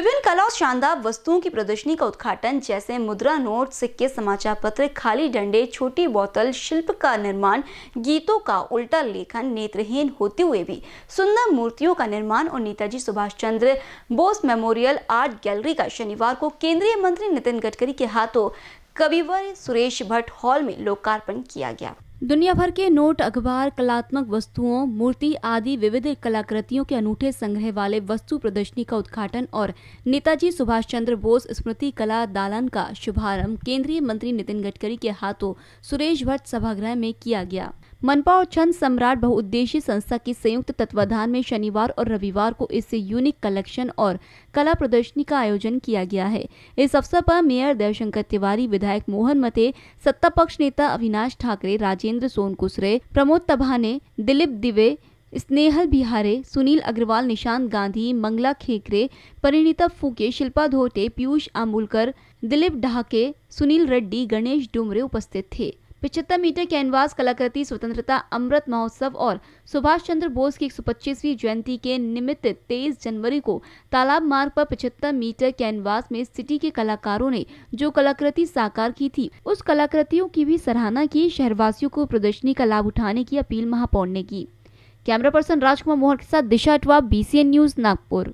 विभिन्न कला और शानदार वस्तुओं की प्रदर्शनी का उद्घाटन जैसे मुद्रा नोट सिक्के समाचार पत्र खाली डंडे छोटी बोतल शिल्प का निर्माण गीतों का उल्टा लेखन नेत्रहीन होते हुए भी सुंदर मूर्तियों का निर्माण और Netaji Subhash Chandra Bose memorial art gallery का शनिवार को केंद्रीय मंत्री नितिन गडकरी के हाथों कविवर सुरेश भट्ट हॉल में लोकार्पण किया गया दुनिया भर के नोट अखबार कलात्मक वस्तुओं मूर्ति आदि विविध कलाकृतियों के अनूठे संग्रह वाले वस्तु प्रदर्शनी का उद्घाटन और नेताजी सुभाष चंद्र बोस स्मृति कला दालन का शुभारंभ केंद्रीय मंत्री नितिन गडकरी के हाथों सुरेश भट्ट सभागृह में किया गया मनपा और छंद सम्राट बहुउद्देशीय संस्था के संयुक्त तत्वाधान में शनिवार और रविवार को इस यूनिक कलेक्शन और कला प्रदर्शनी का आयोजन किया गया है इस अवसर पर मेयर देवशंकर तिवारी विधायक मोहन मते सत्ता पक्ष नेता अविनाश ठाकरे राजेंद्र सोनकुसरे प्रमोद तभाने दिलीप दिवे स्नेहल बिहारे सुनील अग्रवाल निशांत गांधी मंगला खेकरे परिणीता फूके शिल्पा धोटे पीयूष आमुलकर दिलीप ढाके सुनील रेड्डी गणेश डुमरे उपस्थित थे पिछहत्तर मीटर कैनवास कलाकृति स्वतंत्रता अमृत महोत्सव और सुभाष चंद्र बोस की एक जयंती के निमित्त 23 जनवरी को तालाब मार्ग पर पिछहत्तर मीटर कैनवास में सिटी के कलाकारों ने जो कलाकृति साकार की थी उस कलाकृतियों की भी सराहना की शहरवासियों को प्रदर्शनी का लाभ उठाने की अपील महापौर ने की कैमरा पर्सन राजकुमार मोहन के साथ दिशा अटवा बी न्यूज नागपुर